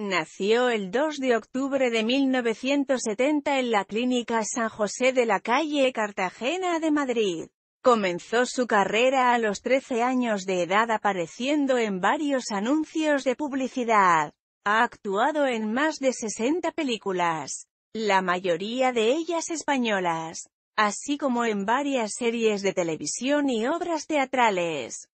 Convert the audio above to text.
Nació el 2 de octubre de 1970 en la Clínica San José de la calle Cartagena de Madrid. Comenzó su carrera a los 13 años de edad apareciendo en varios anuncios de publicidad. Ha actuado en más de 60 películas, la mayoría de ellas españolas, así como en varias series de televisión y obras teatrales.